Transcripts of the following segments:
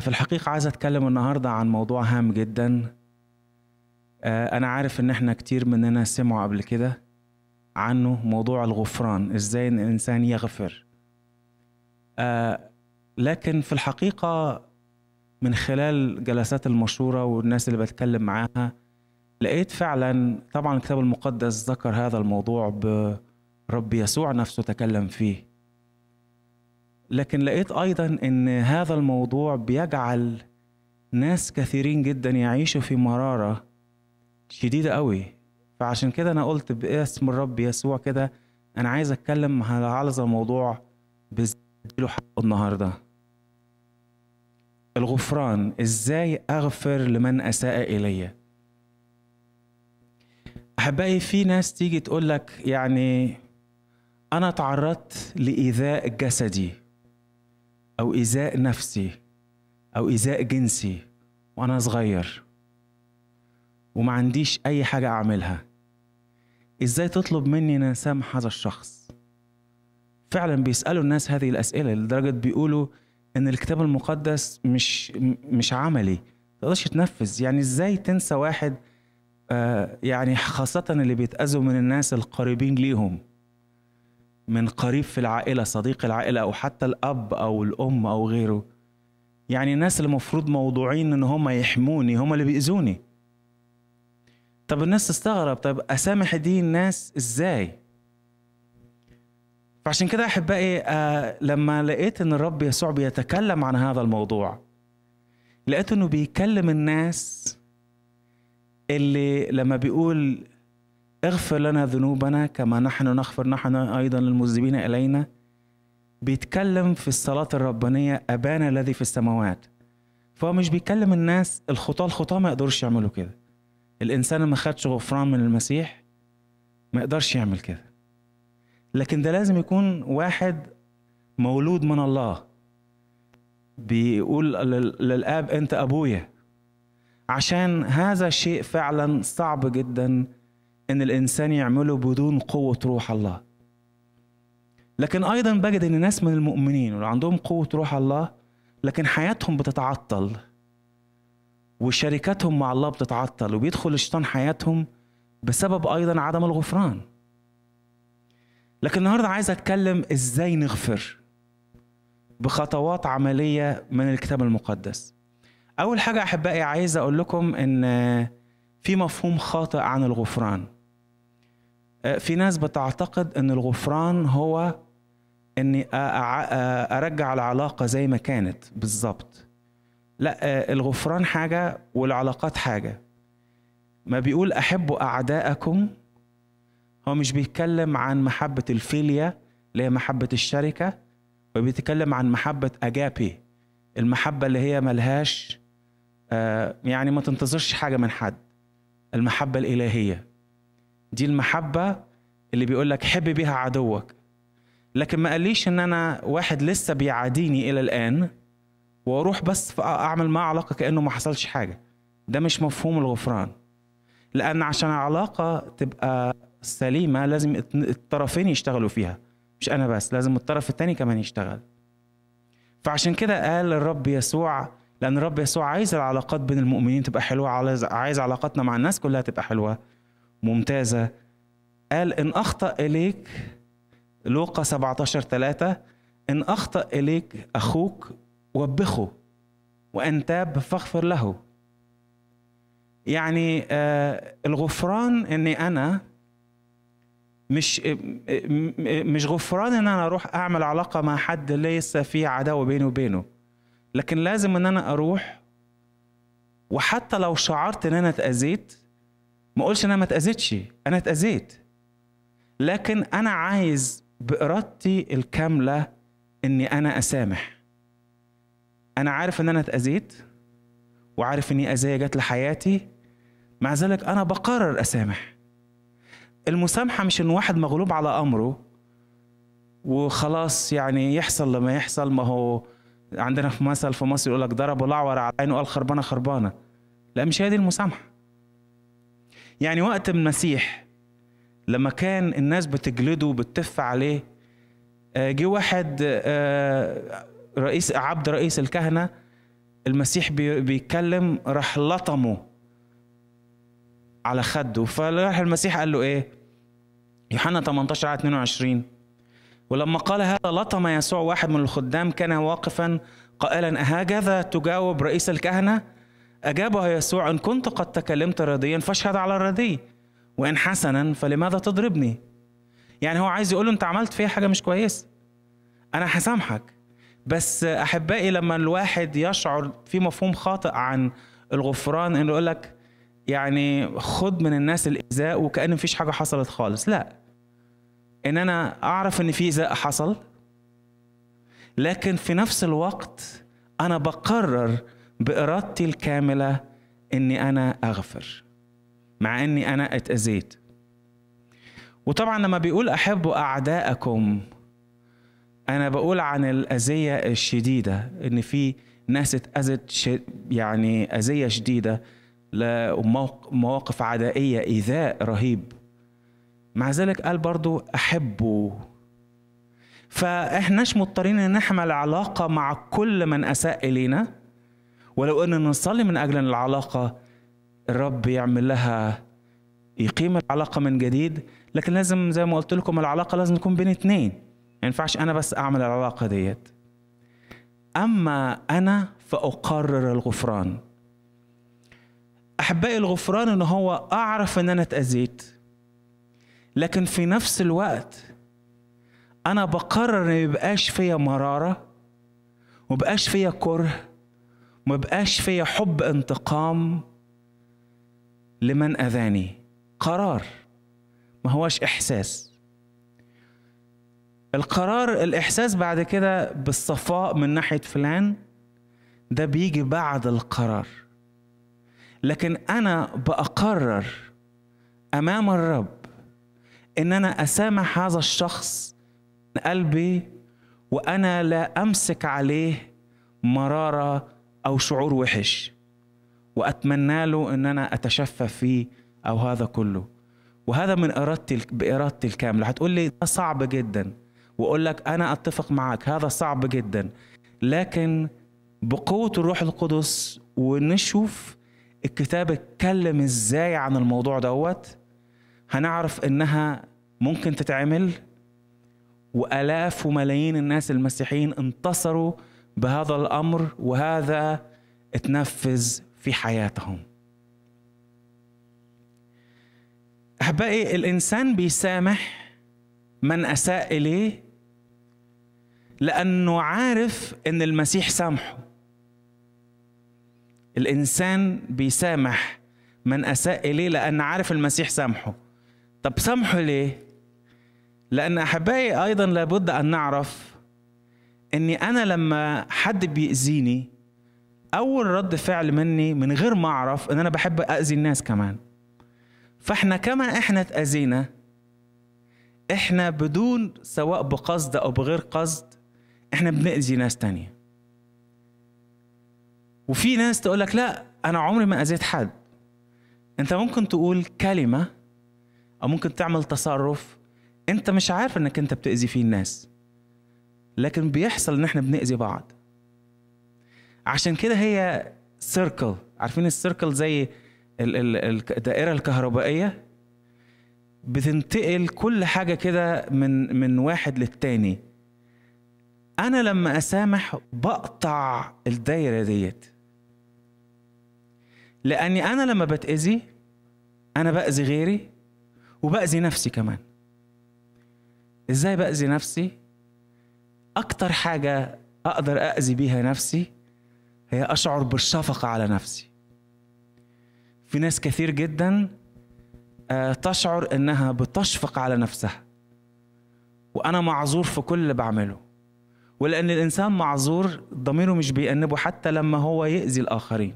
في الحقيقة عايز أتكلم النهاردة عن موضوع هام جدا آه، أنا عارف إن إحنا كتير مننا سمعوا قبل كده عنه موضوع الغفران إزاي إن الإنسان يغفر آه، لكن في الحقيقة من خلال جلسات المشورة والناس اللي بتكلم معاها لقيت فعلا طبعا الكتاب المقدس ذكر هذا الموضوع برب يسوع نفسه تكلم فيه لكن لقيت ايضا ان هذا الموضوع بيجعل ناس كثيرين جدا يعيشوا في مراره شديده قوي فعشان كده انا قلت باسم الرب يسوع كده انا عايز اتكلم على هذا الموضوع بزيله حق النهارده الغفران ازاي اغفر لمن اساء الي احبائي في ناس تيجي تقول لك يعني انا تعرضت لايذاء جسدي أو إيذاء نفسي أو إيذاء جنسي وأنا صغير وما عنديش أي حاجة أعملها إزاي تطلب مني أن أسامح هذا الشخص فعلا بيسألوا الناس هذه الأسئلة لدرجة بيقولوا إن الكتاب المقدس مش مش عملي تقدرش تنفذ يعني إزاي تنسى واحد آه يعني خاصة اللي بيتأذوا من الناس القريبين ليهم من قريب في العائله صديق العائله او حتى الاب او الام او غيره يعني الناس اللي المفروض موضوعين ان هم يحموني هم اللي بيأذوني طب الناس تستغرب طب اسامح دي الناس ازاي فعشان كده احبائي إيه، آه لما لقيت ان الرب يسوع بيتكلم عن هذا الموضوع لقيت انه بيكلم الناس اللي لما بيقول اغفر لنا ذنوبنا كما نحن نغفر نحن أيضا للمذنبين إلينا بيتكلم في الصلاة الربانية أبانا الذي في السماوات فهو مش بيكلم الناس الخطاة الخطاة ما يقدرش يعملوا كده الإنسان ما خدش غفران من المسيح ما يقدرش يعمل كده لكن ده لازم يكون واحد مولود من الله بيقول للاب انت ابويا عشان هذا شيء فعلا صعب جدا ان الانسان يعمله بدون قوه روح الله لكن ايضا بجد ان ناس من المؤمنين واللي عندهم قوه روح الله لكن حياتهم بتتعطل وشركاتهم مع الله بتتعطل وبيدخل الشيطان حياتهم بسبب ايضا عدم الغفران لكن النهارده عايز اتكلم ازاي نغفر بخطوات عمليه من الكتاب المقدس اول حاجه احبائي عايز اقول لكم ان في مفهوم خاطئ عن الغفران آه، في ناس بتعتقد ان الغفران هو اني ارجع العلاقه زي ما كانت بالظبط لا آه، الغفران حاجه والعلاقات حاجه ما بيقول احبوا اعداءكم هو مش بيتكلم عن محبه الفيليا اللي هي محبه الشركه وبيتكلم عن محبه اجابي المحبه اللي هي ملهاش آه، يعني ما تنتظرش حاجه من حد المحبه الالهيه دي المحبة اللي بيقول لك حب بيها عدوك لكن ما قاليش ان انا واحد لسه بيعاديني الى الان واروح بس اعمل معاه علاقه كانه ما حصلش حاجه ده مش مفهوم الغفران لان عشان علاقه تبقى سليمه لازم الطرفين يشتغلوا فيها مش انا بس لازم الطرف التاني كمان يشتغل فعشان كده قال الرب يسوع لان الرب يسوع عايز العلاقات بين المؤمنين تبقى حلوه عايز علاقاتنا مع الناس كلها تبقى حلوه ممتازة قال إن أخطأ إليك لوقا 17 3 إن أخطأ إليك أخوك وبخه وإن تاب فاغفر له يعني آه الغفران إني أنا مش آه، آه، مش غفران ان انا اروح اعمل علاقه مع حد ليس في عداوه بيني وبينه لكن لازم ان انا اروح وحتى لو شعرت ان انا اتاذيت ما اقولش انا ما اتاذيتش انا اتاذيت لكن انا عايز بارادتي الكامله اني انا اسامح انا عارف ان انا اتاذيت وعارف اني اذيه جت لحياتي مع ذلك انا بقرر اسامح المسامحه مش ان واحد مغلوب على امره وخلاص يعني يحصل لما يحصل ما هو عندنا في مثل في مصر يقول لك ضرب الاعور على عينه قال خربانه خربانه لا مش هي دي المسامحه يعني وقت المسيح لما كان الناس بتجلده وبتتف عليه آه، جه واحد آه، رئيس عبد رئيس الكهنه المسيح بيتكلم راح لطمه على خده فراح المسيح قال له ايه يوحنا 18 على 22 ولما قال هذا لطم يسوع واحد من الخدام كان واقفا قائلا أهكذا تجاوب رئيس الكهنة أجابها يسوع إن كنت قد تكلمت رديا فاشهد على الردي وإن حسنا فلماذا تضربني يعني هو عايز يقول له أنت عملت فيا حاجة مش كويسة أنا هسامحك بس أحبائي لما الواحد يشعر في مفهوم خاطئ عن الغفران إنه يقول لك يعني خد من الناس الإيذاء وكأن مفيش حاجة حصلت خالص لا إن أنا أعرف إن في إيذاء حصل لكن في نفس الوقت أنا بقرر بإرادتي الكاملة إني أنا أغفر مع إني أنا اتأذيت وطبعا لما بيقول أحبوا أعداءكم أنا بقول عن الأذية الشديدة إن في ناس اتأذت يعني أذية شديدة لمواقف عدائية إيذاء رهيب مع ذلك قال برضو أحبه فإحناش مضطرين إن نحمل علاقة مع كل من أساء إلينا ولو أن نصلي من أجل العلاقة الرب يعمل لها يقيم العلاقة من جديد لكن لازم زي ما قلت لكم العلاقة لازم تكون بين اثنين ما ينفعش أنا بس أعمل العلاقة ديت أما أنا فأقرر الغفران أحبائي الغفران إن هو أعرف إن أنا اتأذيت لكن في نفس الوقت أنا بقرر إن يبقاش فيا مرارة يبقاش فيا كره ما بقاش فيا حب انتقام لمن اذاني قرار ما هوش احساس القرار الاحساس بعد كده بالصفاء من ناحيه فلان ده بيجي بعد القرار لكن انا باقرر امام الرب ان انا اسامح هذا الشخص قلبي وانا لا امسك عليه مراره أو شعور وحش وأتمنى له أن أنا أتشفى فيه أو هذا كله وهذا من إرادتي بإرادتي الكاملة هتقول لي ده صعب جدا وأقول لك أنا أتفق معك هذا صعب جدا لكن بقوة الروح القدس ونشوف الكتاب اتكلم ازاي عن الموضوع دوت هنعرف انها ممكن تتعمل والاف وملايين الناس المسيحيين انتصروا بهذا الامر وهذا اتنفذ في حياتهم احبائي الانسان بيسامح من اساء اليه لانه عارف ان المسيح سامحه الانسان بيسامح من اساء اليه لان عارف المسيح سامحه طب سامحه ليه لان احبائي ايضا لابد ان نعرف اني انا لما حد بيأذيني اول رد فعل مني من غير ما اعرف ان انا بحب اذي الناس كمان فاحنا كما احنا اتاذينا احنا بدون سواء بقصد او بغير قصد احنا بنأذي ناس تانية وفي ناس تقول لك لا انا عمري ما اذيت حد انت ممكن تقول كلمة او ممكن تعمل تصرف انت مش عارف انك انت بتأذي فيه الناس لكن بيحصل ان احنا بنأذي بعض عشان كده هي سيركل عارفين السيركل زي الدائره الكهربائيه بتنتقل كل حاجه كده من من واحد للتاني انا لما اسامح بقطع الدايره ديت لاني انا لما بتاذي انا باذي غيري وباذي نفسي كمان ازاي باذي نفسي اكتر حاجه اقدر أأذي بيها نفسي هي اشعر بالشفقه على نفسي في ناس كثير جدا آه، تشعر انها بتشفق على نفسها وانا معذور في كل اللي بعمله ولان الانسان معذور ضميره مش بيأنبه حتى لما هو يأذي الاخرين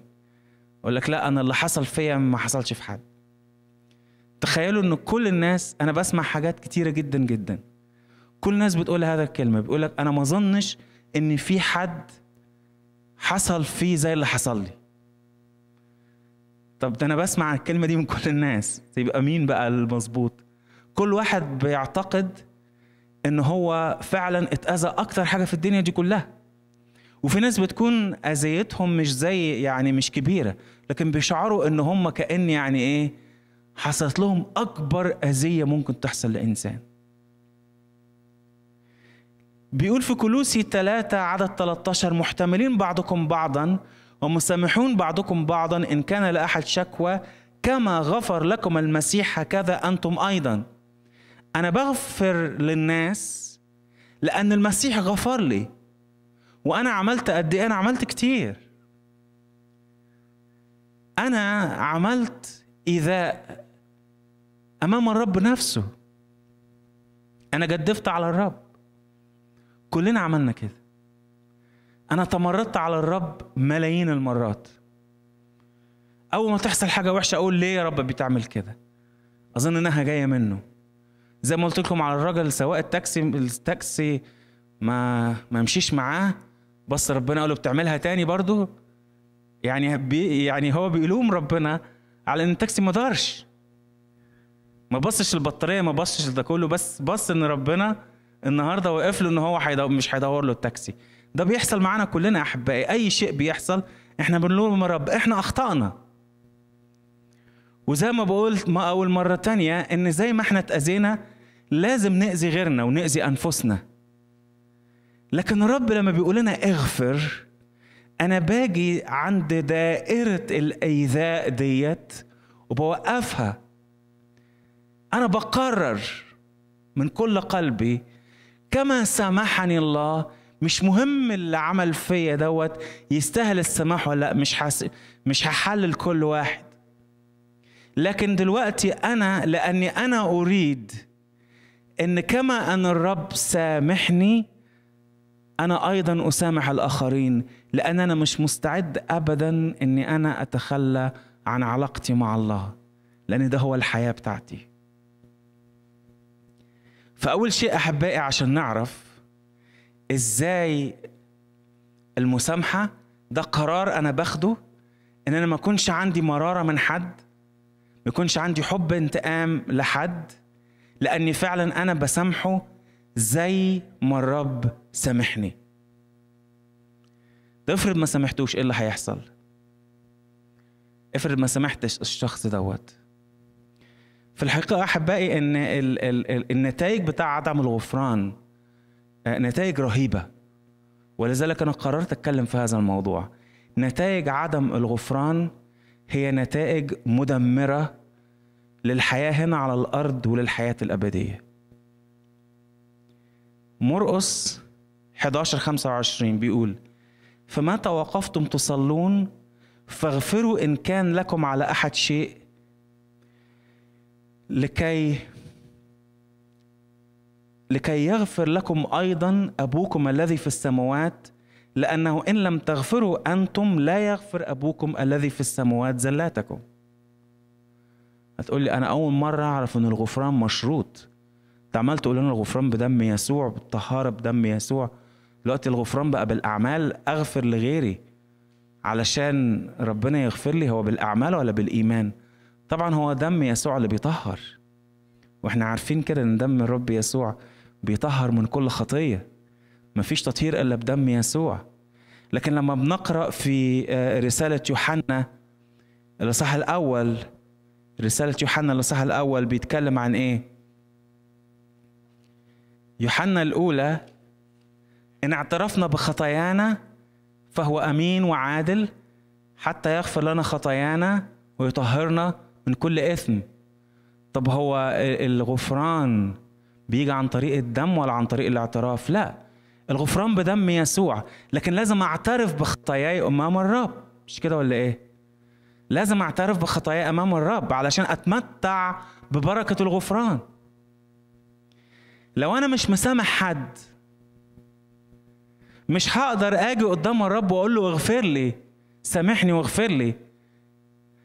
يقول لك لا انا اللي حصل فيا ما حصلش في حد تخيلوا ان كل الناس انا بسمع حاجات كتيره جدا جدا كل الناس بتقول هذا الكلمه بيقول لك انا ما اظنش ان في حد حصل فيه زي اللي حصل لي طب ده انا بسمع الكلمه دي من كل الناس يبقى مين بقى المظبوط كل واحد بيعتقد ان هو فعلا اتاذى اكتر حاجه في الدنيا دي كلها وفي ناس بتكون اذيتهم مش زي يعني مش كبيره لكن بيشعروا ان هم كان يعني ايه حصلت لهم اكبر اذيه ممكن تحصل لانسان بيقول في كلوسي 3 عدد 13 محتملين بعضكم بعضا ومسامحون بعضكم بعضا إن كان لأحد شكوى كما غفر لكم المسيح هكذا أنتم أيضا أنا بغفر للناس لأن المسيح غفر لي وأنا عملت قد إيه أنا عملت كتير أنا عملت إيذاء أمام الرب نفسه أنا جدفت على الرب كلنا عملنا كده انا تمردت على الرب ملايين المرات اول ما تحصل حاجه وحشه اقول ليه يا رب بتعمل كده اظن انها جايه منه زي ما قلت لكم على الراجل سواء التاكسي التاكسي ما ما مشيش معاه بس ربنا قال له بتعملها تاني برضه يعني بي يعني هو بيلوم ربنا على ان التاكسي ما دارش ما بصش البطاريه ما بصش ده كله بس بص ان ربنا النهارده وقف له ان هو حيدو... مش هيدور له التاكسي ده بيحصل معانا كلنا يا احبائي اي شيء بيحصل احنا بنلوم رب احنا اخطانا وزي ما بقول ما اول مره تانية ان زي ما احنا اتاذينا لازم ناذي غيرنا وناذي انفسنا لكن الرب لما بيقول لنا اغفر انا باجي عند دائره الايذاء ديت وبوقفها انا بقرر من كل قلبي كما سامحني الله مش مهم اللي عمل فيا دوت يستاهل السماح ولا لا مش حاس مش هحلل كل واحد لكن دلوقتي انا لاني انا اريد ان كما ان الرب سامحني انا ايضا اسامح الاخرين لان انا مش مستعد ابدا اني انا اتخلى عن علاقتي مع الله لان ده هو الحياه بتاعتي فأول شيء أحبائي عشان نعرف إزاي المسامحة ده قرار أنا باخده إن أنا ما يكونش عندي مرارة من حد ما يكونش عندي حب انتقام لحد لأني فعلا أنا بسامحه زي ما الرب سامحني افرض ما سامحتوش ايه اللي هيحصل افرض ما سامحتش الشخص دوت في الحقيقه احبائي ان ال ال النتائج بتاع عدم الغفران آه، نتائج رهيبه ولذلك انا قررت اتكلم في هذا الموضوع نتائج عدم الغفران هي نتائج مدمره للحياه هنا على الارض وللحياه الابديه مرقس 11 25 بيقول فمتى وقفتم تصلون فاغفروا ان كان لكم على احد شيء لكي لكي يغفر لكم ايضا ابوكم الذي في السماوات لانه ان لم تغفروا انتم لا يغفر ابوكم الذي في السماوات زلاتكم هتقول لي انا اول مره اعرف ان الغفران مشروط انت عمال تقول لنا الغفران بدم يسوع بالطهاره بدم يسوع دلوقتي الغفران بقى بالاعمال اغفر لغيري علشان ربنا يغفر لي هو بالاعمال ولا بالايمان طبعا هو دم يسوع اللي بيطهر واحنا عارفين كده ان دم الرب يسوع بيطهر من كل خطيه مفيش تطهير الا بدم يسوع لكن لما بنقرا في آه، رساله يوحنا الاصحاح الاول رساله يوحنا الاصحاح الاول بيتكلم عن ايه يوحنا الاولى ان اعترفنا بخطايانا فهو امين وعادل حتى يغفر لنا خطايانا ويطهرنا من كل إثم طب هو الغفران بيجي عن طريق الدم ولا عن طريق الاعتراف لا الغفران بدم يسوع لكن لازم اعترف بخطاياي امام الرب مش كده ولا ايه لازم اعترف بخطاياي امام الرب علشان اتمتع ببركه الغفران لو انا مش مسامح حد مش هقدر اجي قدام الرب واقول له اغفر لي سامحني واغفر لي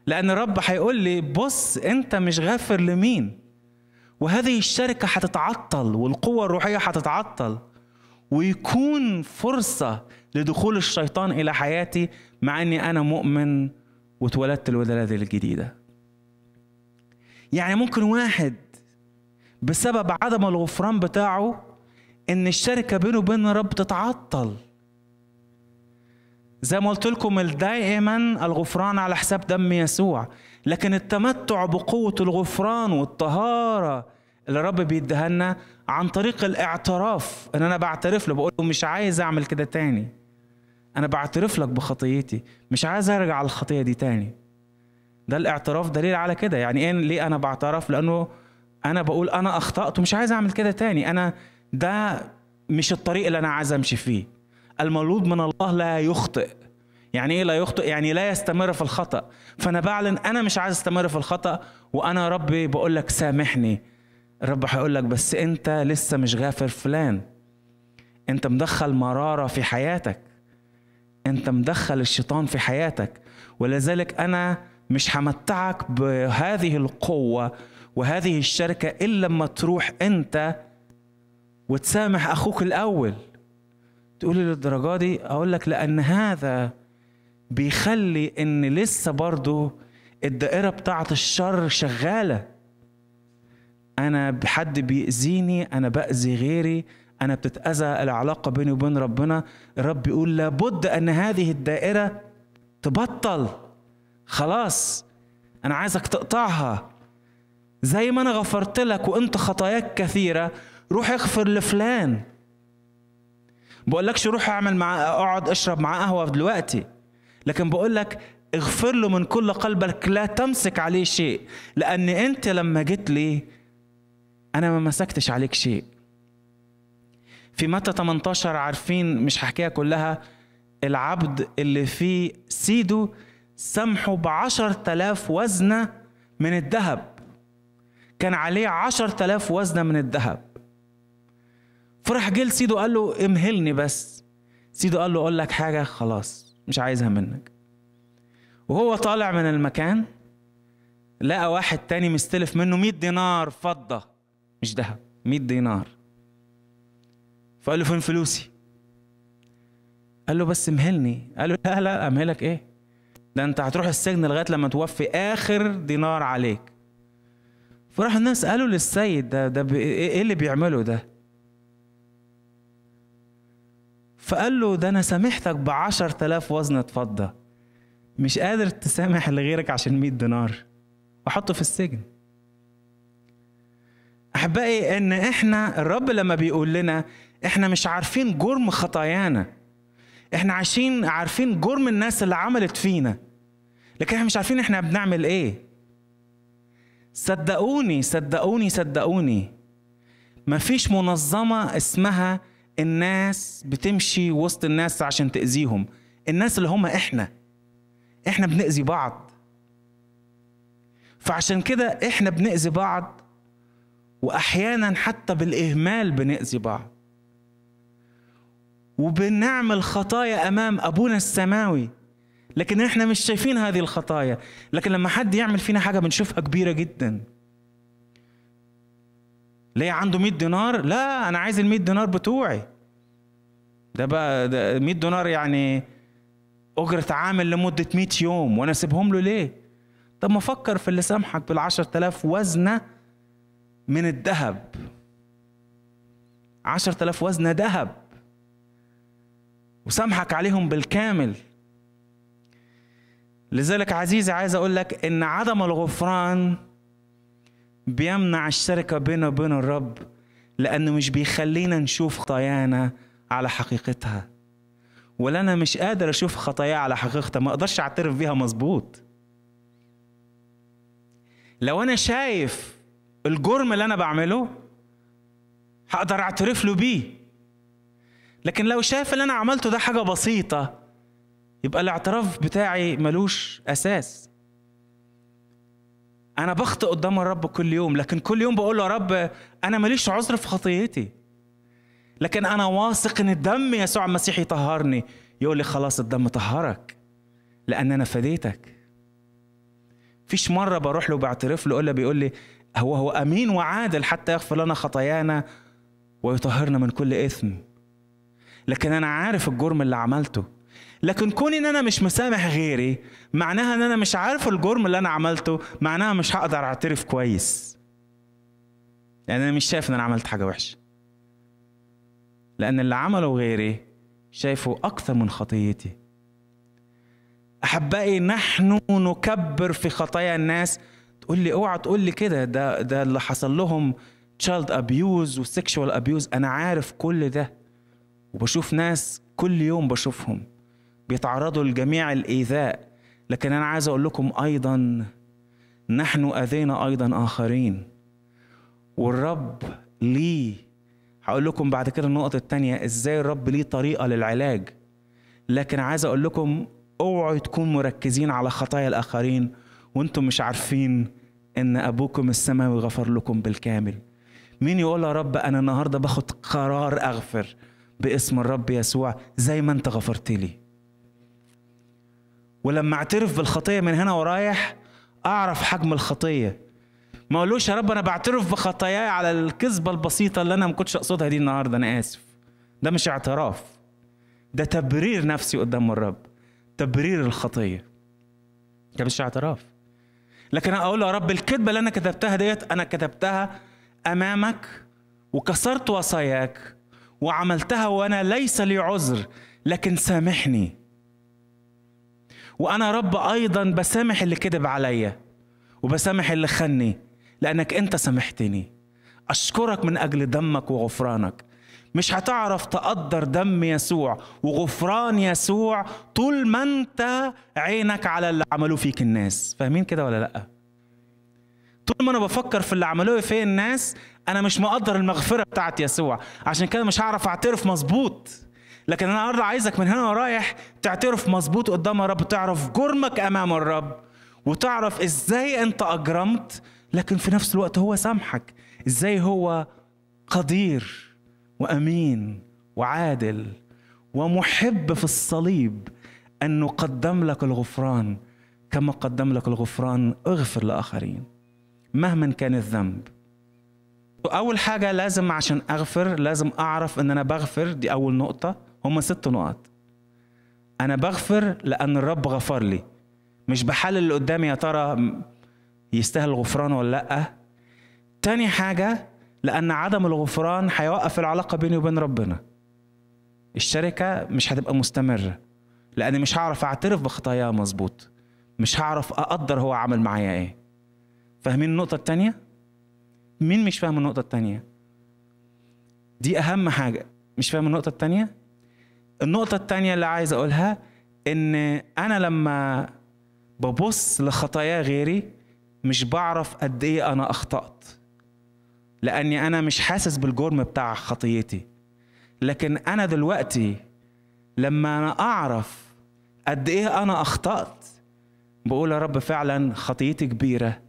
لأن الرب هيقول لي بص أنت مش غافر لمين وهذه الشركة هتتعطل والقوة الروحية هتتعطل ويكون فرصة لدخول الشيطان إلى حياتي مع أني أنا مؤمن واتولدت الولادة الجديدة يعني ممكن واحد بسبب عدم الغفران بتاعه ان الشركة بينه وبين الرب تتعطل زي ما قلت لكم دائما الغفران على حساب دم يسوع لكن التمتع بقوة الغفران والطهارة اللي رب بيديها لنا عن طريق الاعتراف ان انا بعترف له بقول له مش عايز اعمل كده تاني انا بعترف لك بخطيتي مش عايز ارجع الخطيه دي تاني ده الاعتراف دليل على كده يعني ايه ليه انا بعترف لانه انا بقول انا اخطات ومش عايز اعمل كده تاني انا ده مش الطريق اللي انا عايز امشي فيه المولود من الله لا يخطئ يعني ايه لا يخطئ يعني لا يستمر في الخطا فانا بعلن انا مش عايز استمر في الخطا وانا ربي بقول لك سامحني الرب هيقول لك بس انت لسه مش غافر فلان انت مدخل مراره في حياتك انت مدخل الشيطان في حياتك ولذلك انا مش همتعك بهذه القوه وهذه الشركه الا لما تروح انت وتسامح اخوك الاول تقولي للدرجه دي اقول لك لان هذا بيخلي ان لسه برضو الدائرة بتاعة الشر شغالة انا حد بيأذيني انا بأذي غيري انا بتتأذى العلاقة بيني وبين ربنا الرب بيقول لابد ان هذه الدائرة تبطل خلاص انا عايزك تقطعها زي ما انا غفرت لك وانت خطاياك كثيرة روح اغفر لفلان بقولكش روح اعمل مع اقعد اشرب معاه قهوة دلوقتي لكن بقول لك اغفر له من كل قلبك لا تمسك عليه شيء لأن أنت لما جيت لي أنا ما مسكتش عليك شيء في متى 18 عارفين مش هحكيها كلها العبد اللي في سيده سمحه بعشر تلاف وزنة من الذهب كان عليه عشر تلاف وزنة من الذهب فراح جيل سيده قال له امهلني بس سيده قال له اقول لك حاجة خلاص مش عايزها منك وهو طالع من المكان لقى واحد تاني مستلف منه 100 دينار فضة مش ذهب 100 دينار فقال له فين فلوسي قال له بس مهلني قال له لا لا امهلك ايه ده انت هتروح السجن لغايه لما توفي اخر دينار عليك فراح الناس قالوا للسيد ده ده ايه اللي بيعمله ده فقال له ده أنا سامحتك ب 10000 وزنة فضة مش قادر تسامح اللي غيرك عشان 100 دينار وحطه في السجن أحبائي إن إحنا الرب لما بيقول لنا إحنا مش عارفين جرم خطايانا إحنا عايشين عارفين جرم الناس اللي عملت فينا لكن إحنا مش عارفين إحنا بنعمل إيه صدقوني صدقوني صدقوني مفيش منظمة اسمها الناس بتمشي وسط الناس عشان تأذيهم الناس اللي هم احنا احنا بنأذي بعض فعشان كده احنا بنأذي بعض واحيانا حتى بالاهمال بنأذي بعض وبنعمل خطايا امام ابونا السماوي لكن احنا مش شايفين هذه الخطايا لكن لما حد يعمل فينا حاجه بنشوفها كبيره جدا ليه عنده 100 دينار لا انا عايز ال 100 دينار بتوعي ده بقى ده 100 دينار يعني اجرة عامل لمدة 100 يوم وانا اسيبهم له ليه طب ما فكر في اللي سامحك بال 10000 وزنة من الذهب 10000 وزنة ذهب وسامحك عليهم بالكامل لذلك عزيزي عايز اقول لك ان عدم الغفران بيمنع الشركة بينه وبين الرب لأنه مش بيخلينا نشوف خطايانا على حقيقتها ولا أنا مش قادر أشوف خطايا على حقيقتها ما أقدرش أعترف بيها مظبوط لو أنا شايف الجرم اللي أنا بعمله هقدر أعترف له بيه لكن لو شايف اللي أنا عملته ده حاجة بسيطة يبقى الاعتراف بتاعي ملوش أساس انا بخطئ قدام الرب كل يوم لكن كل يوم بقول له يا رب انا ماليش عذر في خطيتي لكن انا واثق ان دم يسوع المسيح يطهرني يقول لي خلاص الدم طهرك لان انا فديتك فيش مرة بروح له بعترف له إلا بيقول لي هو هو أمين وعادل حتى يغفر لنا خطايانا ويطهرنا من كل إثم لكن أنا عارف الجرم اللي عملته لكن كوني ان انا مش مسامح غيري معناها ان انا مش عارف الجرم اللي انا عملته معناها مش هقدر اعترف كويس لان يعني انا مش شايف ان انا عملت حاجه وحشه لان اللي عمله غيري شايفه اكثر من خطيتي احبائي نحن نكبر في خطايا الناس تقول لي اوعى تقول لي كده ده ده اللي حصل لهم تشايلد ابيوز وسكشوال ابيوز انا عارف كل ده وبشوف ناس كل يوم بشوفهم بيتعرضوا لجميع الإيذاء لكن أنا عايز أقول لكم أيضا نحن أذينا أيضا آخرين والرب ليه هقول لكم بعد كده النقطة الثانية إزاي الرب ليه طريقة للعلاج لكن عايز أقول لكم اوعوا تكونوا مركزين على خطايا الآخرين وانتم مش عارفين إن أبوكم السماوي غفر لكم بالكامل مين يقول يا رب أنا النهاردة باخد قرار أغفر باسم الرب يسوع زي ما أنت غفرت لي ولما اعترف بالخطيه من هنا ورايح اعرف حجم الخطيه ما اقولوش يا رب انا بعترف بخطاياي على الكذبه البسيطه اللي انا ما كنتش اقصدها دي النهارده انا اسف ده مش اعتراف ده تبرير نفسي قدام الرب تبرير الخطيه ده مش اعتراف لكن اقول يا رب الكذبه اللي انا كتبتها ديت انا كتبتها امامك وكسرت وصاياك وعملتها وانا ليس لي عذر لكن سامحني وانا رب ايضا بسامح اللي كذب عليا وبسامح اللي خني لانك انت سامحتني اشكرك من اجل دمك وغفرانك مش هتعرف تقدر دم يسوع وغفران يسوع طول ما انت عينك على اللي عملوه فيك الناس فاهمين كده ولا لا طول ما انا بفكر في اللي عملوه فيه الناس انا مش مقدر المغفره بتاعت يسوع عشان كده مش هعرف اعترف مظبوط لكن انا النهارده عايزك من هنا ورايح تعترف مظبوط قدام الرب تعرف جرمك امام الرب وتعرف ازاي انت اجرمت لكن في نفس الوقت هو سامحك ازاي هو قدير وامين وعادل ومحب في الصليب انه قدم لك الغفران كما قدم لك الغفران اغفر لاخرين مهما كان الذنب اول حاجه لازم عشان اغفر لازم اعرف ان انا بغفر دي اول نقطه هم ست نقط أنا بغفر لأن الرب غفر لي مش بحلل اللي قدامي يا ترى يستاهل الغفران ولا لأ تاني حاجة لأن عدم الغفران هيوقف العلاقة بيني وبين ربنا الشركة مش هتبقى مستمرة لأن مش هعرف أعترف بخطايا مظبوط مش هعرف أقدر هو عمل معايا إيه فاهمين النقطة التانية؟ مين مش فاهم النقطة التانية؟ دي أهم حاجة مش فاهم النقطة التانية؟ النقطة التانية اللي عايز أقولها إن أنا لما ببص لخطايا غيري مش بعرف قد إيه أنا أخطأت لأني أنا مش حاسس بالجرم بتاع خطيتي لكن أنا دلوقتي لما أنا أعرف قد إيه أنا أخطأت بقول يا رب فعلا خطيتي كبيرة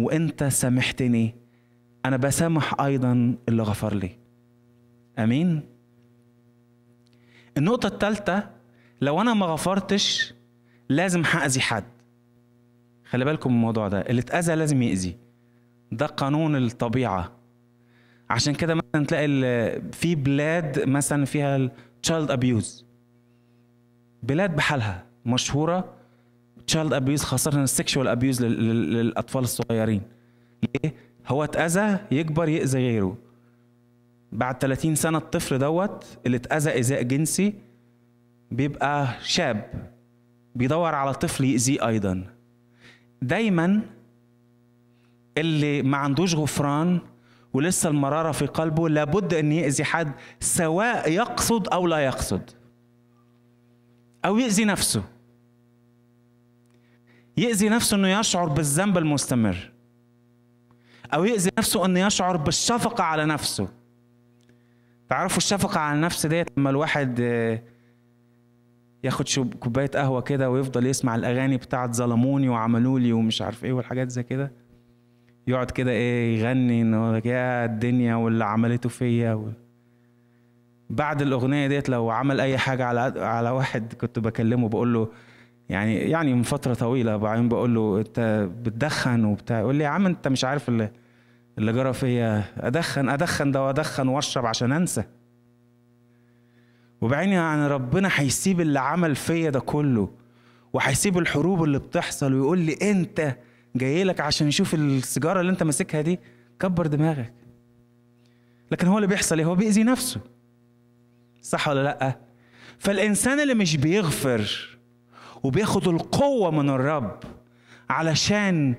وأنت سامحتني أنا بسامح أيضا اللي غفر لي أمين النقطة الثالثة لو أنا ما غفرتش لازم هأذي حد خلي بالكم من الموضوع ده اللي اتأذى لازم يأذي ده قانون الطبيعة عشان كده مثلا تلاقي في بلاد مثلا فيها تشايلد أبيوز بلاد بحالها مشهورة تشايلد أبيوز خاصة السكشوال أبيوز للأطفال الصغيرين ليه؟ هو اتأذى يكبر يأذي غيره بعد 30 سنه الطفل دوت اللي اتاذى ايذاء جنسي بيبقى شاب بيدور على طفل يأذيه ايضا دايما اللي ما عندوش غفران ولسه المراره في قلبه لابد ان يأذي حد سواء يقصد او لا يقصد او يأذي نفسه يأذي نفسه انه يشعر بالذنب المستمر او يأذي نفسه انه يشعر بالشفقه على نفسه تعرفوا الشفقة على النفس ديت لما الواحد آه، ياخد كوباية قهوة كده ويفضل يسمع الأغاني بتاعة ظلموني وعملولي ومش عارف إيه والحاجات زي كده يقعد كده إيه يغني إن يا الدنيا واللي عملته فيا و... بعد الأغنية ديت لو عمل أي حاجة على على واحد كنت بكلمه بقول له يعني يعني من فترة طويلة بعدين بقول له أنت بتدخن وبتاع يقول لي يا عم أنت مش عارف اللي اللي جرى فيا ادخن ادخن ده وادخن واشرب عشان انسى وبعيني يعني ربنا هيسيب اللي عمل فيا ده كله وهيسيب الحروب اللي بتحصل ويقول لي انت جاي لك عشان يشوف السيجاره اللي انت ماسكها دي كبر دماغك لكن هو اللي بيحصل ايه هو بيأذي نفسه صح ولا لا فالانسان اللي مش بيغفر وبياخد القوه من الرب علشان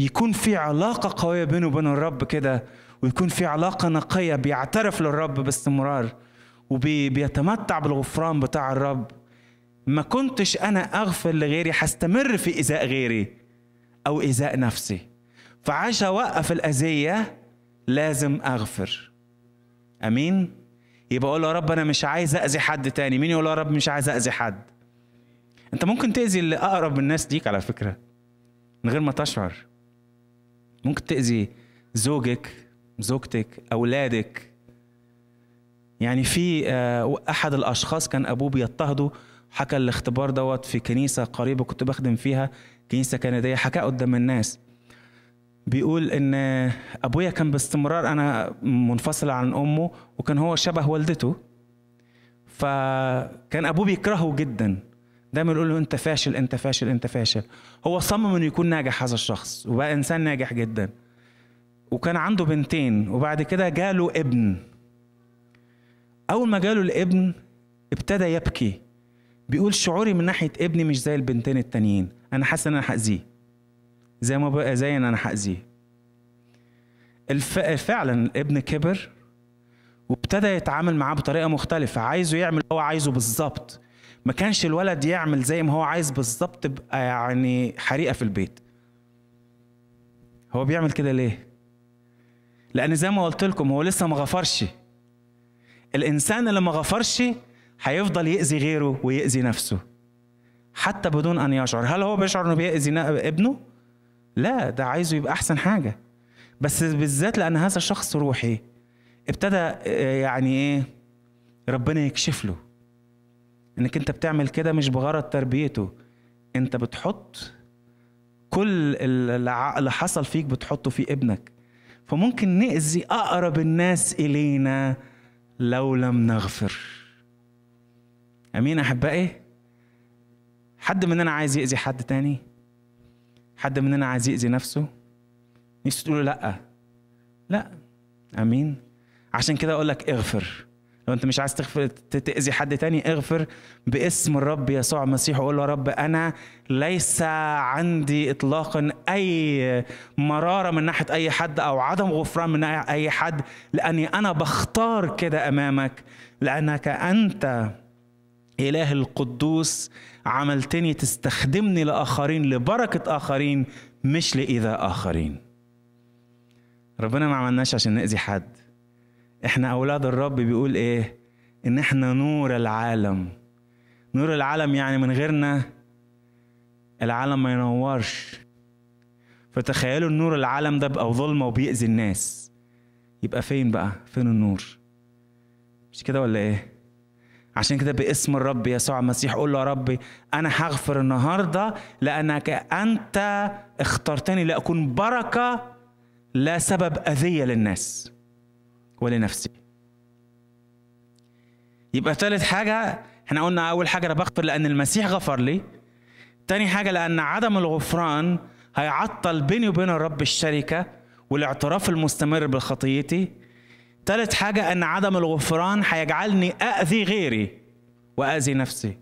يكون في علاقة قوية بينه وبين الرب كده ويكون في علاقة نقية بيعترف للرب باستمرار وبيتمتع بالغفران بتاع الرب ما كنتش أنا أغفر لغيري هستمر في إيذاء غيري أو إيذاء نفسي فعشان أوقف الأذية لازم أغفر أمين؟ يبقى أقول يا رب أنا مش عايز أذي حد تاني مين يقول يا رب مش عايز أذي حد؟ أنت ممكن تأذي اللي أقرب الناس ليك على فكرة من غير ما تشعر ممكن تأذي زوجك زوجتك أولادك يعني في آه، أحد الأشخاص كان أبوه بيضطهده حكى الاختبار دوت في كنيسة قريبة كنت بخدم فيها كنيسة كندية حكاه قدام الناس بيقول ان ابويا كان باستمرار انا منفصل عن امه وكان هو شبه والدته فكان ابوه بيكرهه جدا دايما يقول له انت فاشل انت فاشل انت فاشل هو صمم انه يكون ناجح هذا الشخص وبقى انسان ناجح جدا وكان عنده بنتين وبعد كده جاله ابن اول ما جاله الابن ابتدى يبكي بيقول شعوري من ناحيه ابني مش زي البنتين التانيين انا حاسس ان انا هاذيه زي ما بقى زي ان انا هاذيه الف... فعلا الابن كبر وابتدى يتعامل معاه بطريقه مختلفه عايزه يعمل هو عايزه بالظبط ما كانش الولد يعمل زي ما هو عايز بالظبط تبقى يعني حريقه في البيت هو بيعمل كده ليه لان زي ما قلت لكم هو لسه ما غفرش الانسان اللي ما غفرش هيفضل يأذي غيره ويأذي نفسه حتى بدون ان يشعر هل هو بيشعر انه بيأذي ابنه لا ده عايزه يبقى احسن حاجه بس بالذات لان هذا الشخص روحي ابتدى آه، يعني ايه ربنا يكشف له انك انت بتعمل كده مش بغرض تربيته انت بتحط كل اللي حصل فيك بتحطه في ابنك فممكن نأذي أقرب الناس إلينا لو لم نغفر أمين أحبائي حد مننا عايز يأذي حد تاني حد مننا عايز يأذي نفسه نفسه تقول لأ لأ أمين عشان كده أقول لك اغفر لو انت مش عايز تغفر تاذي حد تاني اغفر باسم الرب يسوع المسيح وقول له يا رب انا ليس عندي اطلاقا اي مراره من ناحيه اي حد او عدم غفران من اي حد لاني انا بختار كده امامك لانك انت اله القدوس عملتني تستخدمني لاخرين لبركه اخرين مش لايذاء اخرين ربنا ما عملناش عشان ناذي حد احنا اولاد الرب بيقول ايه ان احنا نور العالم نور العالم يعني من غيرنا العالم ما ينورش فتخيلوا النور العالم ده بقى ظلمه وبيأذي الناس يبقى فين بقى فين النور مش كده ولا ايه عشان كده باسم الرب يسوع المسيح قول له يا ربي انا هغفر النهارده لانك انت اخترتني لاكون بركه لا سبب اذيه للناس ولنفسي يبقى ثالث حاجة احنا قلنا أول حاجة أنا بغفر لأن المسيح غفر لي تاني حاجة لأن عدم الغفران هيعطل بيني وبين الرب الشركة والاعتراف المستمر بخطيتي تالت حاجة أن عدم الغفران هيجعلني أأذي غيري وأذي نفسي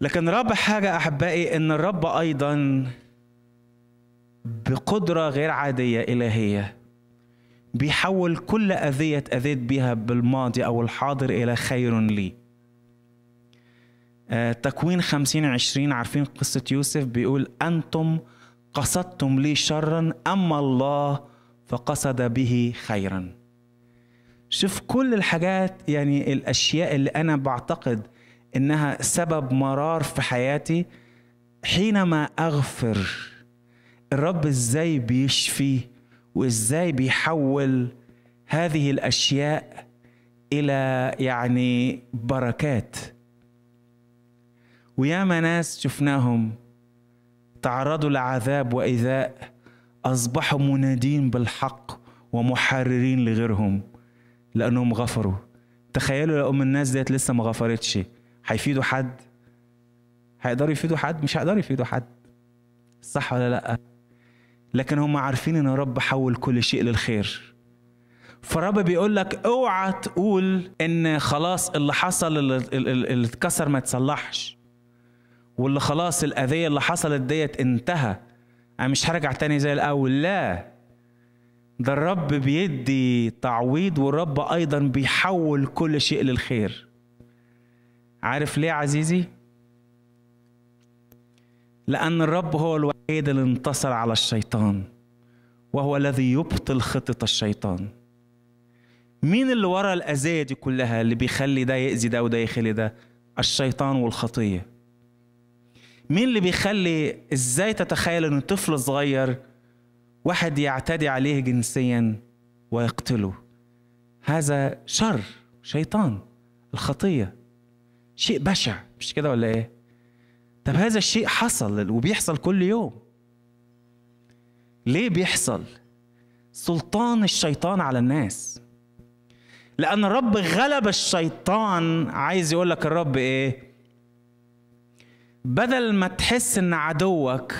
لكن رابع حاجة أحبائي أن الرب أيضا بقدرة غير عادية إلهية بيحول كل أذية أذيت بها بالماضي أو الحاضر إلى خير لي آه، تكوين خمسين عشرين عارفين قصة يوسف بيقول أنتم قصدتم لي شرا أما الله فقصد به خيرا شوف كل الحاجات يعني الأشياء اللي أنا بعتقد إنها سبب مرار في حياتي حينما أغفر الرب إزاي بيشفي وازاي بيحول هذه الاشياء الى يعني بركات وياما ناس شفناهم تعرضوا لعذاب وايذاء اصبحوا منادين بالحق ومحررين لغيرهم لانهم غفروا تخيلوا لو ام الناس ديت لسه ما غفرتش هيفيدوا حد هيقدروا يفيدوا حد مش هيقدروا يفيدوا حد صح ولا لا لكن هم عارفين ان الرب حول كل شيء للخير فالرب بيقول لك اوعى تقول ان خلاص اللي حصل اللي اتكسر ما تصلحش واللي خلاص الاذيه اللي حصلت ديت انتهى انا مش هرجع تاني زي الاول لا ده الرب بيدي تعويض والرب ايضا بيحول كل شيء للخير عارف ليه عزيزي لان الرب هو الوحيد اللي انتصر على الشيطان وهو الذي يبطل خطة الشيطان مين اللي ورا الأذية دي كلها اللي بيخلي ده يأذي ده وده يخلي ده الشيطان والخطية مين اللي بيخلي ازاي تتخيل ان طفل صغير واحد يعتدي عليه جنسيا ويقتله هذا شر شيطان الخطية شيء بشع مش كده ولا ايه طب هذا الشيء حصل وبيحصل كل يوم ليه بيحصل سلطان الشيطان على الناس لأن الرب غلب الشيطان عايز يقول لك الرب إيه بدل ما تحس إن عدوك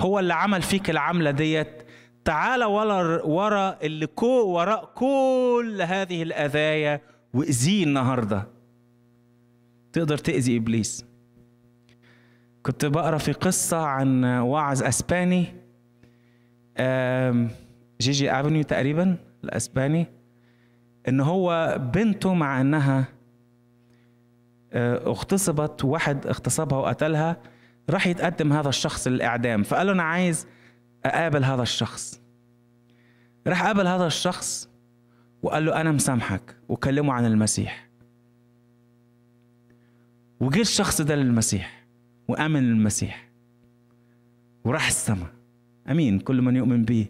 هو اللي عمل فيك العملة ديت تعال ورا ورا اللي كو وراء كل هذه الأذايا وأذيه النهارده تقدر تأذي إبليس كنت بقرا في قصه عن واعظ اسباني جيجي جي افنيو تقريبا الاسباني ان هو بنته مع انها آه، اغتصبت واحد اغتصبها وقتلها راح يتقدم هذا الشخص للاعدام فقال له انا عايز اقابل هذا الشخص راح قابل هذا الشخص وقال له انا مسامحك وكلمه عن المسيح وجه الشخص ده للمسيح وآمن المسيح وراح السماء أمين كل من يؤمن به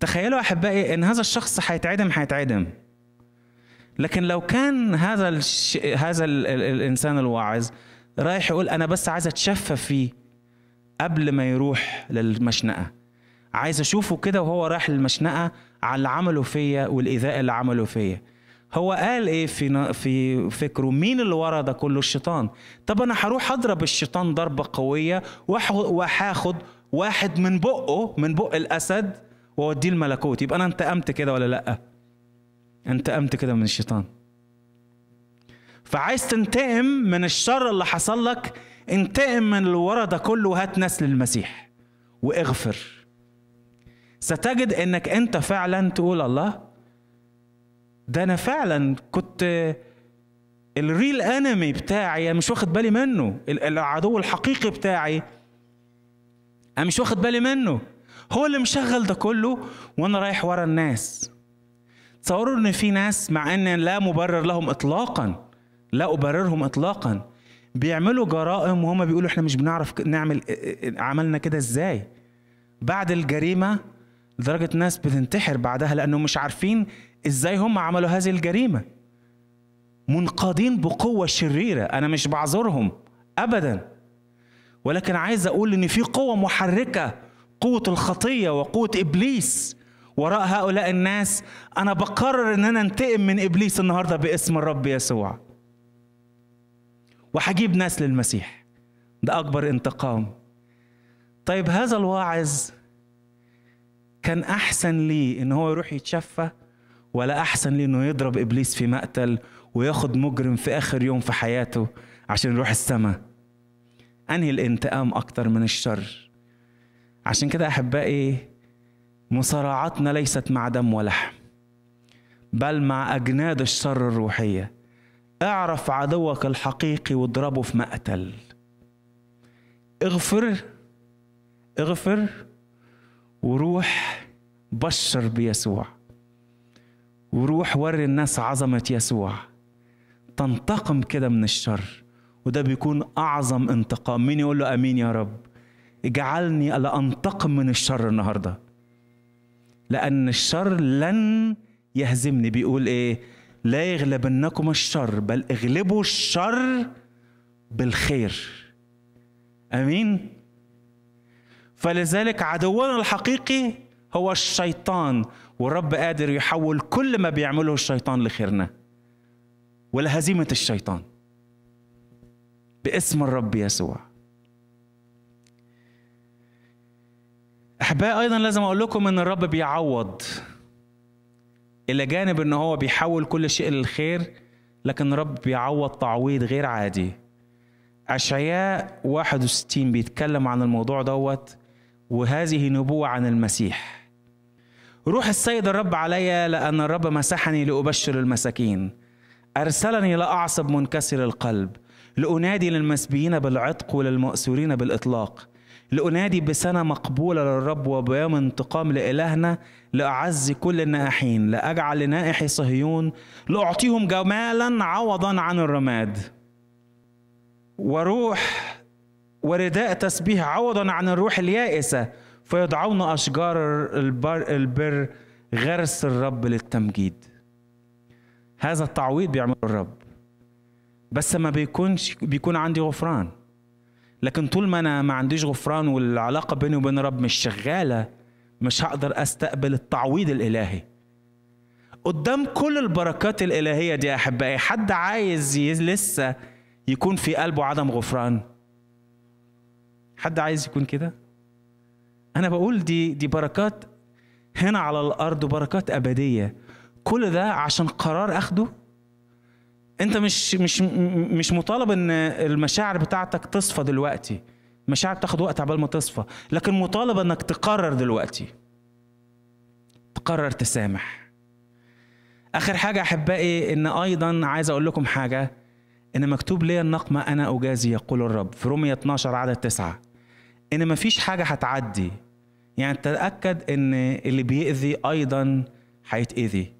تخيلوا أحبائي إن هذا الشخص هيتعدم هيتعدم لكن لو كان هذا الش... هذا ال... الإنسان الواعظ رايح يقول أنا بس عايز أتشفى فيه قبل ما يروح للمشنقة عايز أشوفه كده وهو رايح للمشنقة على اللي عمله فيا والإيذاء اللي عمله فيا هو قال ايه في في فكره مين اللي ورا ده كله الشيطان طب انا هروح اضرب الشيطان ضربه قويه وهاخد واحد من بقه من بق الاسد واوديه الملكوت يبقى انا انتقمت كده ولا لا انتقمت كده من الشيطان فعايز تنتقم من الشر اللي حصل لك انتقم من اللي ورا ده كله وهات نسل المسيح واغفر ستجد انك انت فعلا تقول الله ده انا فعلا كنت الريل انمي بتاعي انا مش واخد بالي منه العدو الحقيقي بتاعي انا مش واخد بالي منه هو اللي مشغل ده كله وانا رايح ورا الناس تصوروا ان في ناس مع ان لا مبرر لهم اطلاقا لا ابررهم اطلاقا بيعملوا جرائم وهما بيقولوا احنا مش بنعرف نعمل عملنا كده ازاي بعد الجريمه لدرجه ناس بتنتحر بعدها لانهم مش عارفين ازاي هم عملوا هذه الجريمه منقادين بقوه شريره انا مش بعذرهم ابدا ولكن عايز اقول ان في قوه محركه قوه الخطيه وقوه ابليس وراء هؤلاء الناس انا بقرر ان انا انتقم من ابليس النهارده باسم الرب يسوع وهجيب ناس للمسيح ده اكبر انتقام طيب هذا الواعظ كان احسن لي ان هو يروح يتشفى ولا أحسن لي إنه يضرب إبليس في مقتل وياخد مجرم في آخر يوم في حياته عشان يروح السما أنهي الانتقام أكتر من الشر عشان كده أحبائي مصارعاتنا ليست مع دم ولحم بل مع أجناد الشر الروحية اعرف عدوك الحقيقي واضربه في مقتل اغفر اغفر وروح بشر بيسوع وروح وري الناس عظمة يسوع تنتقم كده من الشر وده بيكون أعظم انتقام مين يقول له أمين يا رب اجعلني ألا أنتقم من الشر النهاردة لأن الشر لن يهزمني بيقول إيه لا يغلبنكم الشر بل اغلبوا الشر بالخير امين فلذلك عدونا الحقيقي هو الشيطان والرب قادر يحول كل ما بيعمله الشيطان لخيرنا ولهزيمة الشيطان باسم الرب يسوع أحبائي أيضا لازم أقول لكم إن الرب بيعوض إلى جانب إن هو بيحول كل شيء للخير لكن الرب بيعوض تعويض غير عادي أشعياء 61 بيتكلم عن الموضوع دوت وهذه نبوة عن المسيح روح السيد الرب علي لأن الرب مسحني لأبشر المساكين أرسلني لأعصب منكسر القلب لأنادي للمسبيين بالعتق وللمأسورين بالإطلاق لأنادي بسنة مقبولة للرب وبيوم انتقام لإلهنا لأعز كل النائحين لأجعل لنائحي صهيون لأعطيهم جمالا عوضا عن الرماد وروح ورداء تسبيح عوضا عن الروح اليائسة فيضعون أشجار البر, البر غرس الرب للتمجيد هذا التعويض بيعمله الرب بس ما بيكونش بيكون عندي غفران لكن طول ما انا ما عنديش غفران والعلاقه بيني وبين الرب مش شغاله مش هقدر استقبل التعويض الالهي قدام كل البركات الالهيه دي احبائي حد عايز لسه يكون في قلبه عدم غفران حد عايز يكون كده انا بقول دي دي بركات هنا على الارض وبركات ابديه كل ده عشان قرار اخده انت مش مش مش مطالب ان المشاعر بتاعتك تصفى دلوقتي مشاعر بتاخد وقت عبال ما تصفى لكن مطالب انك تقرر دلوقتي تقرر تسامح اخر حاجه احبائي ان ايضا عايز اقول لكم حاجه ان مكتوب لي النقمه انا اجازي يقول الرب في رومية 12 عدد 9 ان مفيش حاجه هتعدي يعني تتأكد إن اللي بيأذي أيضا هيتأذي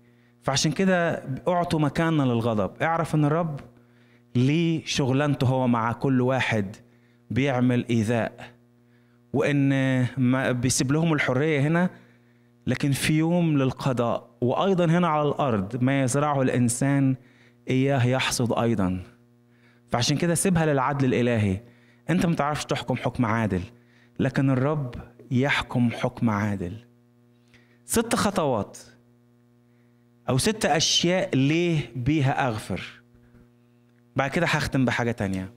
فعشان كده اعطوا مكاننا للغضب اعرف إن الرب ليه شغلانته هو مع كل واحد بيعمل إيذاء وإن ما بيسيب لهم الحرية هنا لكن في يوم للقضاء وأيضا هنا على الأرض ما يزرعه الإنسان إياه يحصد أيضا فعشان كده سيبها للعدل الإلهي أنت ما تعرفش تحكم حكم عادل لكن الرب يحكم حكم عادل ست خطوات أو ست أشياء ليه بيها أغفر بعد كده هختم بحاجة تانية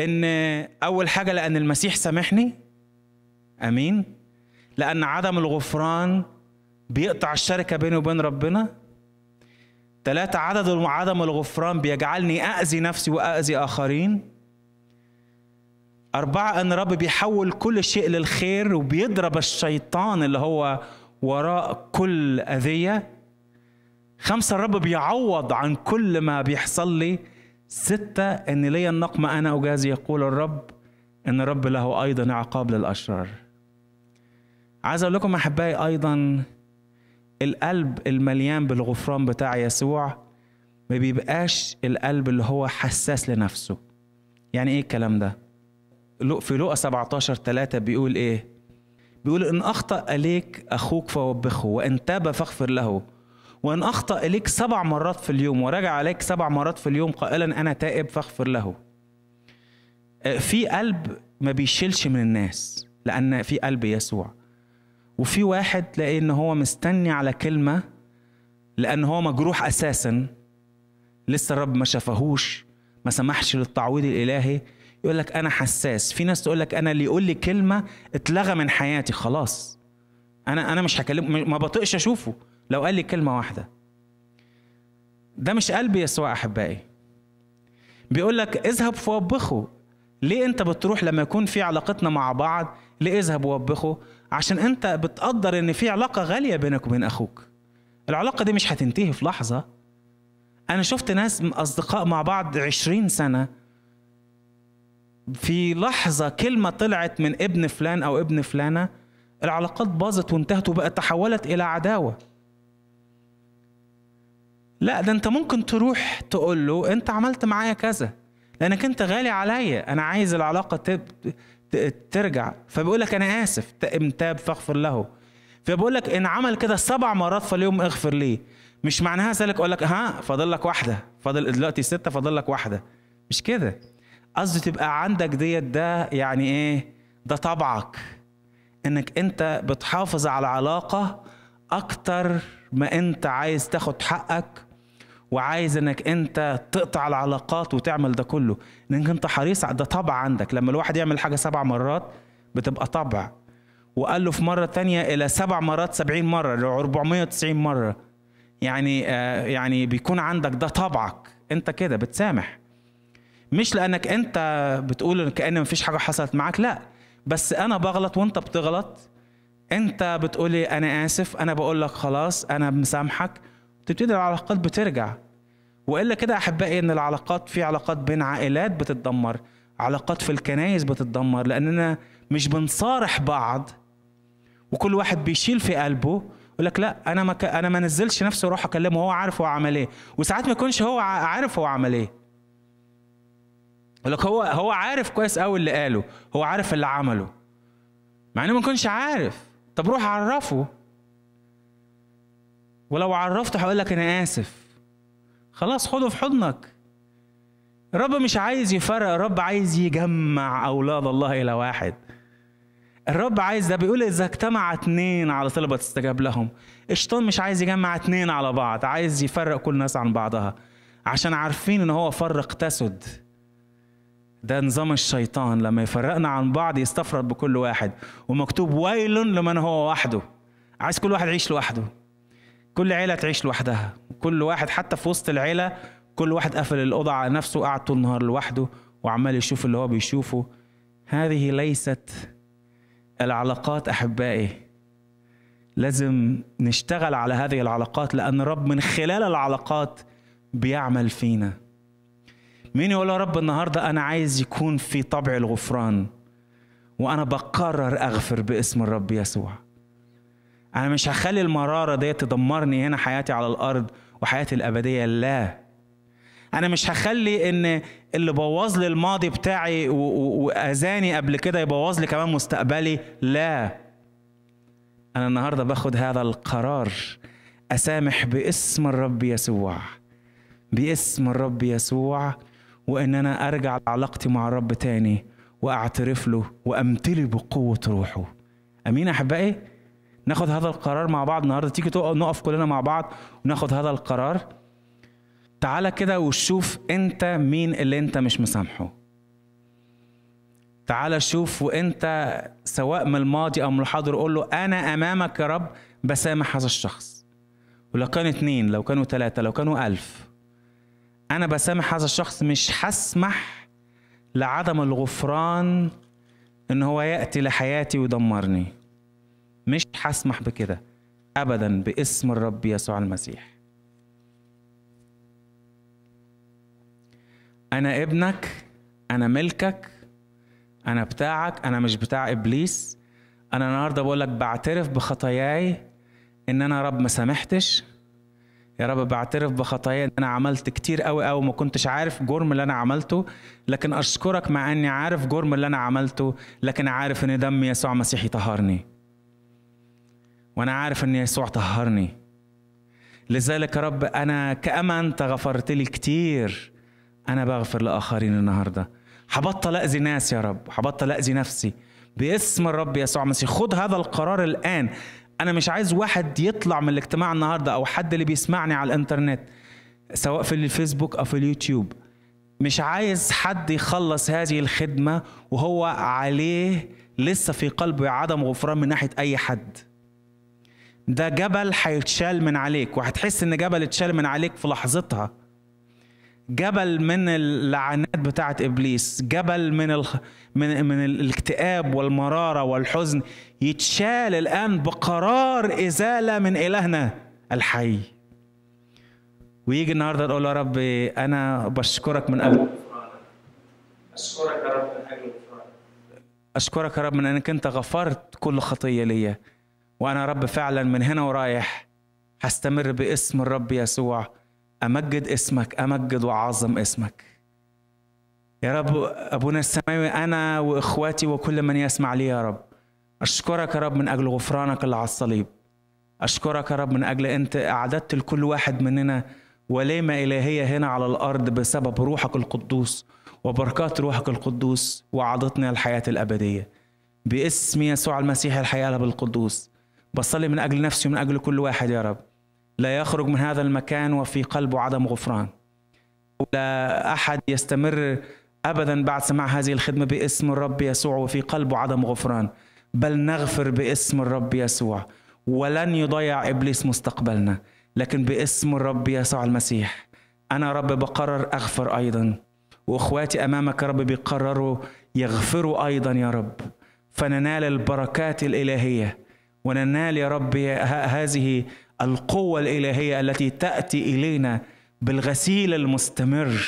إن أول حاجة لأن المسيح سامحني أمين لأن عدم الغفران بيقطع الشركة بيني وبين ربنا ثلاثة عدد عدم الغفران بيجعلني أأذي نفسي وأأذي آخرين أربعة أن الرب بيحول كل شيء للخير وبيضرب الشيطان اللي هو وراء كل أذية خمسة الرب بيعوض عن كل ما بيحصل لي ستة أن لي النقمة أنا أجازي يقول الرب أن الرب له أيضا عقاب للأشرار عايز أقول لكم أحبائي أيضا القلب المليان بالغفران بتاع يسوع ما بيبقاش القلب اللي هو حساس لنفسه يعني إيه الكلام ده؟ في لوقا 17 3 بيقول ايه بيقول ان اخطا اليك اخوك فوبخه وان تاب فاغفر له وان اخطا اليك سبع مرات في اليوم ورجع عليك سبع مرات في اليوم قائلا انا تائب فاغفر له آه، في قلب ما بيشيلش من الناس لان في قلب يسوع وفي واحد تلاقي ان هو مستني على كلمه لان هو مجروح اساسا لسه الرب ما شفهوش ما سمحش للتعويض الالهي يقول لك انا حساس في ناس تقول لك انا اللي يقول لي كلمه اتلغى من حياتي خلاص انا انا مش هكلمه ما بطقش اشوفه لو قال لي كلمه واحده ده مش قلب يسوع احبائي بيقول لك اذهب فوبخه ليه انت بتروح لما يكون في علاقتنا مع بعض ليه اذهب ووبخه عشان انت بتقدر ان في علاقه غاليه بينك وبين اخوك العلاقه دي مش هتنتهي في لحظه انا شفت ناس اصدقاء مع بعض عشرين سنه في لحظه كلمه طلعت من ابن فلان او ابن فلانه العلاقات باظت وانتهت وبقت تحولت الى عداوه لا ده انت ممكن تروح تقول له انت عملت معايا كذا لانك انت غالي عليا انا عايز العلاقه تب... ترجع فبيقول لك انا اسف ان تاب فاغفر له فبيقول لك ان عمل كده سبع مرات فاليوم اغفر ليه مش معناها ذلك اقول لك ها فاضل لك واحده فاضل دلوقتي سته فاضل لك واحده مش كده قصدي تبقى عندك ديت ده يعني ايه ده طبعك انك انت بتحافظ على علاقه اكتر ما انت عايز تاخد حقك وعايز انك انت تقطع العلاقات وتعمل ده كله انك انت حريص ده طبع عندك لما الواحد يعمل حاجه سبع مرات بتبقى طبع وقال له في مره تانية الى سبع مرات سبعين مره 490 مره يعني آه يعني بيكون عندك ده طبعك انت كده بتسامح مش لانك انت بتقول كان مفيش حاجه حصلت معاك لا بس انا بغلط وانت بتغلط انت بتقولي انا اسف انا بقول لك خلاص انا مسامحك تبتدي العلاقات بترجع والا كده احبائي ان العلاقات في علاقات بين عائلات بتتدمر علاقات في الكنايس بتتدمر لاننا مش بنصارح بعض وكل واحد بيشيل في قلبه يقول لك لا انا ما ك... انا ما نزلش نفسي اروح اكلمه هو عارف هو عمل ايه وساعات ما يكونش هو عارف هو عمل ايه لك هو هو عارف كويس قوي اللي قاله هو عارف اللي عمله مع انه ما كنش عارف طب روح عرفه ولو عرفته هقول لك انا اسف خلاص خده في حضنك الرب مش عايز يفرق الرب عايز يجمع اولاد الله الى واحد الرب عايز ده بيقول اذا اجتمع اثنين على طلبة تستجاب لهم الشيطان مش عايز يجمع اثنين على بعض عايز يفرق كل الناس عن بعضها عشان عارفين ان هو فرق تسد ده نظام الشيطان لما يفرقنا عن بعض يستفرد بكل واحد ومكتوب ويل لمن هو وحده عايز كل واحد يعيش لوحده كل عيله تعيش لوحدها كل واحد حتى في وسط العيله كل واحد قفل الاوضه على نفسه قعد طول النهار لوحده وعمال يشوف اللي هو بيشوفه هذه ليست العلاقات احبائي لازم نشتغل على هذه العلاقات لان رب من خلال العلاقات بيعمل فينا مين يقول يا رب النهارده انا عايز يكون في طبع الغفران وانا بقرر اغفر باسم الرب يسوع انا مش هخلي المراره دي تدمرني هنا حياتي على الارض وحياتي الابديه لا انا مش هخلي ان اللي بوظ لي الماضي بتاعي واذاني قبل كده يبوظ لي كمان مستقبلي لا انا النهارده باخد هذا القرار اسامح باسم الرب يسوع باسم الرب يسوع وان انا ارجع لعلاقتي مع الرب تاني واعترف له وامتلي بقوه روحه امين احبائي ناخد هذا القرار مع بعض النهارده تيجي نقف كلنا مع بعض وناخد هذا القرار تعالى كده وشوف انت مين اللي انت مش مسامحه تعالى شوف وانت سواء من الماضي او من الحاضر قول له انا امامك يا رب بسامح هذا الشخص ولو كانوا اتنين لو كانوا تلاتة لو كانوا ألف انا بسامح هذا الشخص مش هسمح لعدم الغفران ان هو ياتي لحياتي ويدمرني مش هسمح بكده ابدا باسم الرب يسوع المسيح انا ابنك انا ملكك انا بتاعك انا مش بتاع ابليس انا النهارده بقول لك بعترف بخطاياي ان انا رب ما سامحتش يا رب بعترف بخطايا انا عملت كتير قوي قوي ما كنتش عارف جرم اللي انا عملته لكن اشكرك مع اني عارف جرم اللي انا عملته لكن عارف ان دم يسوع مسيحي طهرني وانا عارف ان يسوع طهرني لذلك يا رب انا كما انت غفرت لي كتير انا بغفر لاخرين النهارده هبطل اذي ناس يا رب هبطل اذي نفسي باسم الرب يسوع المسيح خد هذا القرار الان انا مش عايز واحد يطلع من الاجتماع النهارده او حد اللي بيسمعني على الانترنت سواء في الفيسبوك او في اليوتيوب مش عايز حد يخلص هذه الخدمه وهو عليه لسه في قلبه عدم غفران من ناحيه اي حد ده جبل هيتشال من عليك وهتحس ان جبل اتشال من عليك في لحظتها جبل من اللعنات بتاعه ابليس جبل من ال... من من الاكتئاب والمراره والحزن يتشال الان بقرار ازاله من الهنا الحي ويجي النهارده تقول يا رب انا بشكرك من قبل اشكرك يا رب من اجل اشكرك يا رب من انك انت غفرت كل خطيه ليا وانا رب فعلا من هنا ورايح هستمر باسم الرب يسوع امجد اسمك امجد واعظم اسمك يا رب ابونا السماوي انا واخواتي وكل من يسمع لي يا رب اشكرك يا رب من اجل غفرانك اللي على الصليب اشكرك يا رب من اجل انت اعددت لكل واحد مننا وليمه الهيه هنا على الارض بسبب روحك القدوس وبركات روحك القدوس وعادتنا الحياه الابديه باسم يسوع المسيح الحياه بالقدوس بصلي من اجل نفسي ومن اجل كل واحد يا رب لا يخرج من هذا المكان وفي قلبه عدم غفران لا أحد يستمر أبدا بعد سماع هذه الخدمة باسم الرب يسوع وفي قلبه عدم غفران بل نغفر باسم الرب يسوع ولن يضيع إبليس مستقبلنا لكن باسم الرب يسوع المسيح أنا رب بقرر أغفر أيضا وإخواتي أمامك يا رب بيقرروا يغفروا أيضا يا رب فننال البركات الإلهية وننال يا رب هذه القوة الإلهية التي تأتي إلينا بالغسيل المستمر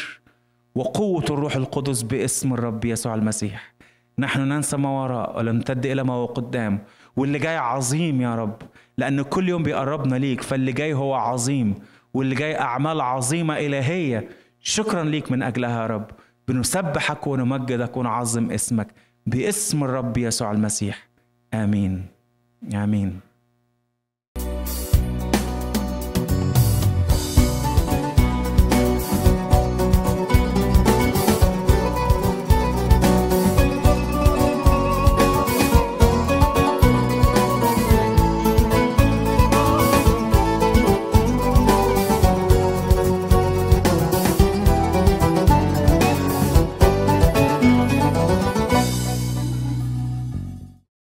وقوة الروح القدس باسم الرب يسوع المسيح نحن ننسى ما وراء ونمتد إلى ما هو قدام واللي جاي عظيم يا رب لأن كل يوم بيقربنا ليك فاللي جاي هو عظيم واللي جاي أعمال عظيمة إلهية شكرا ليك من أجلها يا رب بنسبحك ونمجدك ونعظم اسمك باسم الرب يسوع المسيح آمين آمين